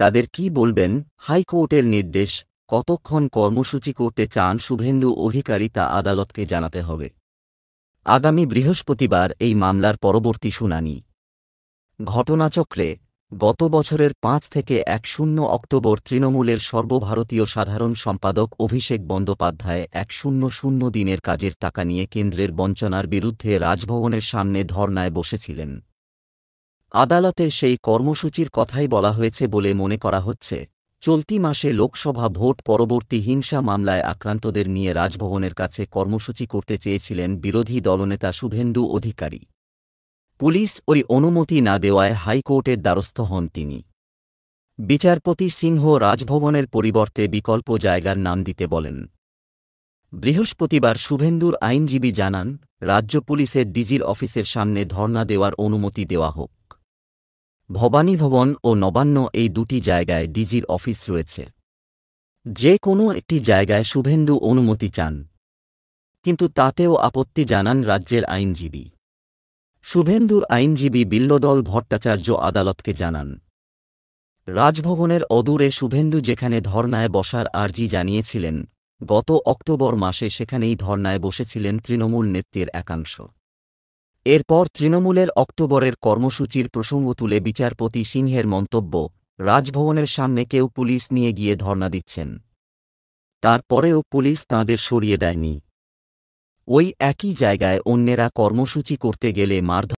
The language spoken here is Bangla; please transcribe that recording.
তাদের কি বলবেন হাইকোর্টের নির্দেশ কতক্ষণ কর্মসূচি করতে চান শুভেন্দু অধিকারী তা আদালতকে জানাতে হবে আগামী বৃহস্পতিবার এই মামলার পরবর্তী শুনানি ঘটনাচক্রে গত বছরের পাঁচ থেকে এক শূন্য অক্টোবর তৃণমূলের সর্বভারতীয় সাধারণ সম্পাদক অভিষেক বন্দ্যোপাধ্যায় এক শূন্য শূন্য দিনের কাজের টাকা নিয়ে কেন্দ্রের বঞ্চনার বিরুদ্ধে রাজভবনের সামনে ধর্নায় বসেছিলেন আদালতে সেই কর্মসূচির কথাই বলা হয়েছে বলে মনে করা হচ্ছে চলতি মাসে লোকসভা ভোট পরবর্তী হিংসা মামলায় আক্রান্তদের নিয়ে রাজভবনের কাছে কর্মসূচি করতে চেয়েছিলেন বিরোধী দলনেতা শুভেন্দু অধিকারী পুলিশ ওই অনুমতি না দেওয়ায় হাইকোর্টের দ্বারস্থ হন তিনি বিচারপতি সিংহ রাজভবনের পরিবর্তে বিকল্প জায়গার নাম দিতে বলেন বৃহস্পতিবার শুভেন্দুর আইনজীবী জানান রাজ্য পুলিশের ডিজির অফিসের সামনে ধর্না দেওয়ার অনুমতি দেওয়া হোক ভবানী ভবন ও নবান্ন এই দুটি জায়গায় ডিজির অফিস রয়েছে যে কোনো একটি জায়গায় শুভেন্দু অনুমতি চান কিন্তু তাতেও আপত্তি জানান রাজ্যের আইনজীবী শুভেন্দুর আইনজীবী বিল্লদল ভট্টাচার্য আদালতকে জানান রাজভবনের অদূরে শুভেন্দু যেখানে ধর্নায় বসার আর্জি জানিয়েছিলেন গত অক্টোবর মাসে সেখানেই ধর্নায় বসেছিলেন তৃণমূল নেত্রীর একাংশ এরপর তৃণমূলের অক্টোবরের কর্মসূচির প্রসঙ্গ তুলে বিচারপতি সিংহের মন্তব্য রাজভবনের সামনে কেউ পুলিশ নিয়ে গিয়ে ধর্না দিচ্ছেন তারপরেও পুলিশ তাঁদের সরিয়ে দেয়নি ওই একই জায়গায় অন্যেরা কর্মসূচি করতে গেলে মারধর